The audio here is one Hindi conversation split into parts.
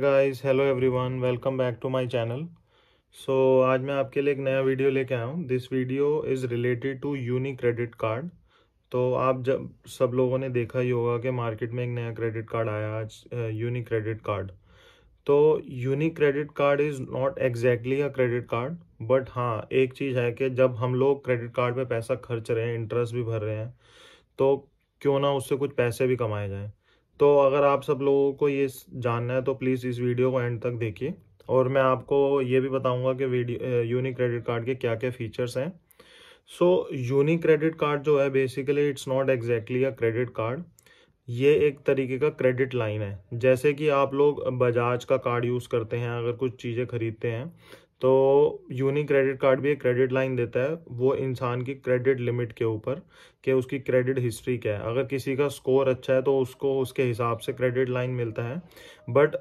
guys hello everyone welcome back to my channel so आज मैं आपके लिए एक नया वीडियो लेके आया हूँ this video is related to Uni credit card तो आप जब सब लोगों ने देखा ही होगा कि मार्केट में एक नया क्रेडिट कार्ड आया आज यूनी क्रेडिट कार्ड तो Uni credit card is not exactly a credit card but हाँ एक चीज़ है कि जब हम लोग क्रेडिट कार्ड पर पैसा खर्च रहे हैं इंटरेस्ट भी भर रहे हैं तो क्यों ना उससे कुछ पैसे भी कमाए जाएँ तो अगर आप सब लोगों को ये जानना है तो प्लीज़ इस वीडियो को एंड तक देखिए और मैं आपको ये भी बताऊंगा कि वीडियो यूनिक क्रेडिट कार्ड के क्या क्या फीचर्स हैं सो यूनिक क्रेडिट कार्ड जो है basically it's not exactly a credit card ये एक तरीके का क्रेडिट लाइन है जैसे कि आप लोग बजाज का कार्ड यूज़ करते हैं अगर कुछ चीज़ें खरीदते हैं तो यूनिक क्रेडिट कार्ड भी एक क्रेडिट लाइन देता है वो इंसान की क्रेडिट लिमिट के ऊपर कि उसकी क्रेडिट हिस्ट्री क्या है अगर किसी का स्कोर अच्छा है तो उसको उसके हिसाब से क्रेडिट लाइन मिलता है बट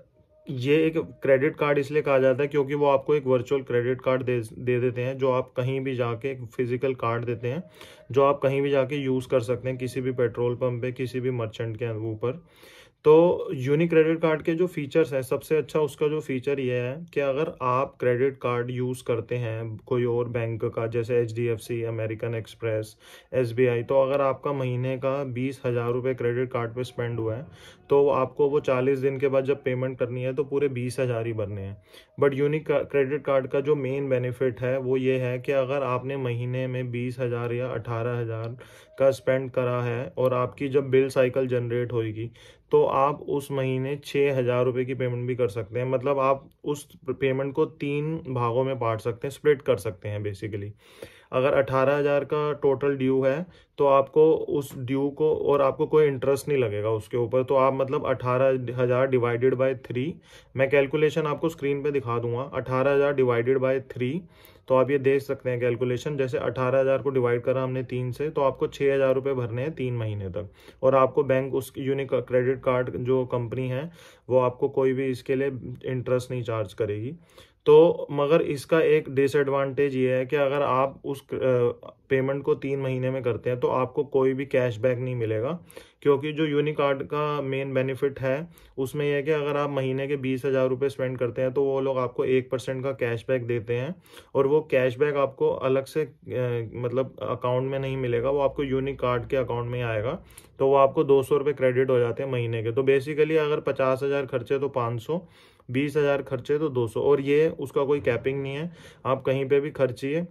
ये एक क्रेडिट कार्ड इसलिए कहा जाता है क्योंकि वो आपको एक वर्चुअल क्रेडिट कार्ड दे दे देते हैं जो आप कहीं भी जाके एक फिजिकल कार्ड देते हैं जो आप कहीं भी जाके यूज़ कर सकते हैं किसी भी पेट्रोल पंप पे किसी भी मर्चेंट के ऊपर तो यूनिक क्रेडिट कार्ड के जो फीचर्स हैं सबसे अच्छा उसका जो फीचर ये है कि अगर आप क्रेडिट कार्ड यूज़ करते हैं कोई और बैंक का जैसे H D F C American Express S B I तो अगर आपका महीने का बीस हज़ार रुपये क्रेडिट कार्ड पे स्पेंड हुआ है तो आपको वो चालीस दिन के बाद जब पेमेंट करनी है तो पूरे बीस हज़ार ही भरने हैं बट यूनिक क्रेडिट कार्ड का जो मेन बेनिफिट है वो ये है कि अगर आपने महीने में बीस हज़ार या अठारह हज़ार का स्पेंड करा है और आपकी जब बिल साइकिल जनरेट होगी तो आप उस महीने छः हज़ार रुपये की पेमेंट भी कर सकते हैं मतलब आप उस पेमेंट को तीन भागों में बांट सकते हैं स्प्लिट कर सकते हैं बेसिकली अगर अठारह हज़ार का टोटल ड्यू है तो आपको उस ड्यू को और आपको कोई इंटरेस्ट नहीं लगेगा उसके ऊपर तो आप मतलब अठारह हज़ार डिवाइडेड बाय थ्री मैं कैलकुलेशन आपको स्क्रीन पे दिखा दूंगा अठारह हज़ार डिवाइडेड बाय थ्री तो आप ये देख सकते हैं कैलकुलेशन जैसे अठारह हज़ार को डिवाइड करा हमने तीन से तो आपको छः हज़ार रुपये भरने हैं तीन महीने तक और आपको बैंक उस यूनिक क्रेडिट कार्ड जो कंपनी है वो आपको कोई भी इसके लिए इंटरेस्ट नहीं चार्ज करेगी तो मगर इसका एक डिसएडवांटेज ये है कि अगर आप उस पेमेंट को तीन महीने में करते हैं तो आपको कोई भी कैशबैक नहीं मिलेगा क्योंकि जो यूनिकार्ड का मेन बेनिफिट है उसमें यह है कि अगर आप महीने के बीस हज़ार रुपये स्पेंड करते हैं तो वो लोग आपको एक परसेंट का कैशबैक देते हैं और वो कैशबैक आपको अलग से मतलब अकाउंट में नहीं मिलेगा वो आपको यूनिकार्ड के अकाउंट में आएगा तो वो आपको दो सौ रुपये क्रेडिट हो जाते हैं महीने के तो बेसिकली अगर पचास हज़ार खर्चे तो पाँच सौ बीस हज़ार खर्चे तो दो सौ और ये उसका कोई कैपिंग नहीं है आप कहीं पे भी खर्चिए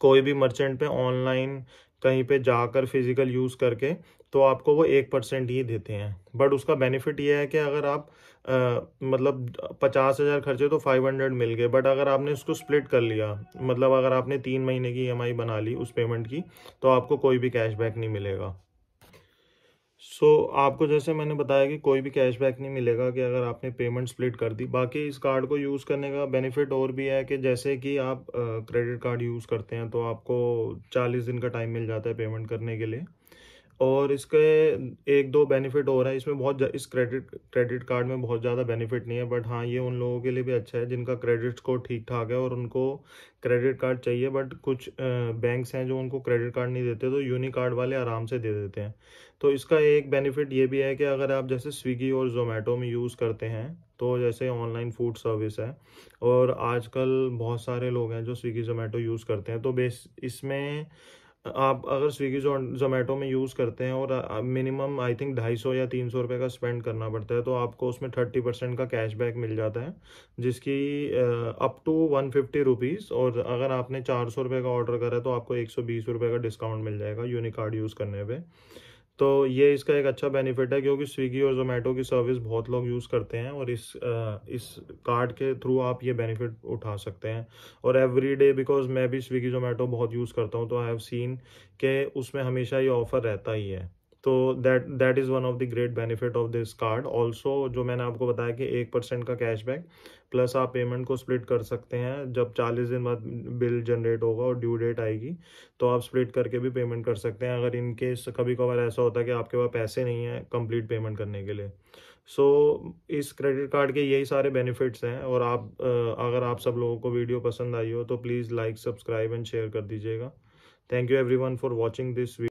कोई भी मर्चेंट पे ऑनलाइन कहीं पे जाकर फिजिकल यूज़ करके तो आपको वो एक परसेंट ही देते हैं बट उसका बेनिफिट ये है कि अगर आप आ, मतलब पचास हज़ार खर्चे तो फाइव हंड्रेड मिल गए बट अगर आपने उसको स्प्लिट कर लिया मतलब अगर आपने तीन महीने की ई e बना ली उस पेमेंट की तो आपको कोई भी कैशबैक नहीं मिलेगा सो so, आपको जैसे मैंने बताया कि कोई भी कैशबैक नहीं मिलेगा कि अगर आपने पेमेंट स्प्लिट कर दी बाकी इस कार्ड को यूज़ करने का बेनिफिट और भी है कि जैसे कि आप क्रेडिट कार्ड यूज़ करते हैं तो आपको चालीस दिन का टाइम मिल जाता है पेमेंट करने के लिए और इसके एक दो बेनिफिट और है इसमें बहुत इस क्रेडिट क्रेडिट कार्ड में बहुत ज़्यादा बेनिफिट नहीं है बट हाँ ये उन लोगों के लिए भी अच्छा है जिनका क्रेडिट स्कोर ठीक ठाक है और उनको क्रेडिट कार्ड चाहिए बट कुछ बैंक्स हैं जो उनको क्रेडिट कार्ड नहीं देते तो यूनी कार्ड वाले आराम से दे देते हैं तो इसका एक बेनिफिट ये भी है कि अगर आप जैसे स्विगी और जोमेटो में यूज़ करते हैं तो जैसे ऑनलाइन फूड सर्विस है और आजकल बहुत सारे लोग हैं जो स्विगी जोमेटो यूज़ करते हैं तो बेस इसमें आप अगर स्विगी जोमेटो में यूज़ करते हैं और मिनिमम आई थिंक ढाई सौ या तीन सौ रुपये का स्पेंड करना पड़ता है तो आपको उसमें थर्टी परसेंट का कैशबैक मिल जाता है जिसकी up to one fifty rupees और अगर आपने चार सौ रुपये का ऑर्डर करा है तो आपको एक सौ बीस रुपये का डिस्काउंट मिल जाएगा यूनिकार्ड यूज़ करने पर तो ये इसका एक अच्छा बेनिफिट है क्योंकि स्विगी और जोमेटो की सर्विस बहुत लोग यूज़ करते हैं और इस इस कार्ड के थ्रू आप ये बेनिफिट उठा सकते हैं और एवरी डे बिकॉज मैं भी स्विगी जोमेटो बहुत यूज़ करता हूँ तो आई हैव सीन के उसमें हमेशा ये ऑफ़र रहता ही है तो that that is one of the great benefit of this card also जो मैंने आपको बताया कि एक परसेंट का कैशबैक प्लस आप पेमेंट को स्प्लिट कर सकते हैं जब चालीस दिन बाद बिल जनरेट होगा और ड्यू डेट आएगी तो आप स्प्लिट करके भी पेमेंट कर सकते हैं अगर इनकेस कभी कभार ऐसा होता है कि आपके पास पैसे नहीं हैं कंप्लीट पेमेंट करने के लिए सो so, इस क्रेडिट कार्ड के यही सारे बेनिफिट्स हैं और आप अगर आप सब लोगों को वीडियो पसंद आई हो तो please like subscribe and share कर दीजिएगा thank you every for watching this video